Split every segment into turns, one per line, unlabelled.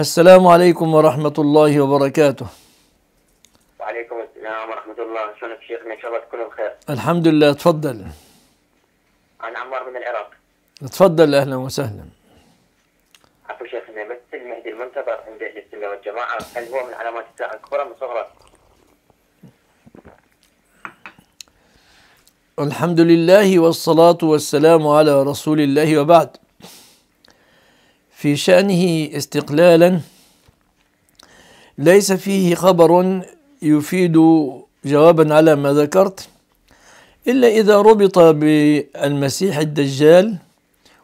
السلام عليكم ورحمة الله وبركاته
وعليكم السلام ورحمة الله شلونك شيخنا إن شاء الله تكونوا بخير
الحمد لله تفضل أنا عمار من العراق تفضل أهلا وسهلا عفوا شيخنا بس المهدي المنتظر عند أهل السنة والجماعة هل هو من علامات الساعة الكبرى من صغرى؟ الحمد لله والصلاة والسلام على رسول الله وبعد في شأنه استقلالا ليس فيه خبر يفيد جوابا على ما ذكرت إلا إذا ربط بالمسيح الدجال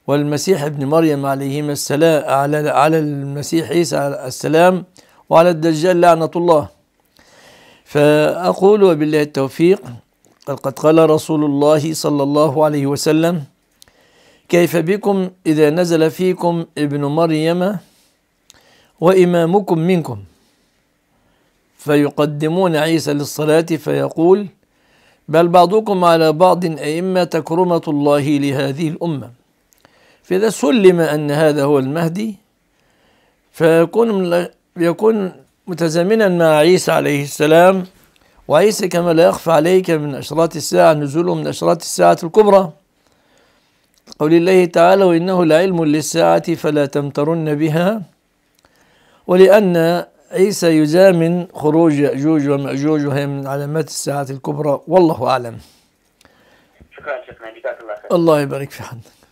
والمسيح ابن مريم عليهما السلام على على المسيح عيسى السلام وعلى الدجال لعنة الله فأقول وبالله التوفيق قد قال رسول الله صلى الله عليه وسلم كيف بكم إذا نزل فيكم ابن مريم وإمامكم منكم فيقدمون عيسى للصلاة فيقول بل بعضكم على بعض أئمة تكرمة الله لهذه الأمة فإذا سلم أن هذا هو المهدي فيكون يكون متزامنا مع عيسى عليه السلام وعيسى كما لا يخفى عليك من أشراط الساعة نزوله من أشراط الساعة الكبرى قول الله تعالى وإنه لعلم للساعة فلا تمترن بها ولأن عيسى يزامن خروج يأجوج ومأجوج وهي من علامات الساعة الكبرى والله أعلم
شكرا شكرا جزاك الله خير الله
يبارك في حضرتك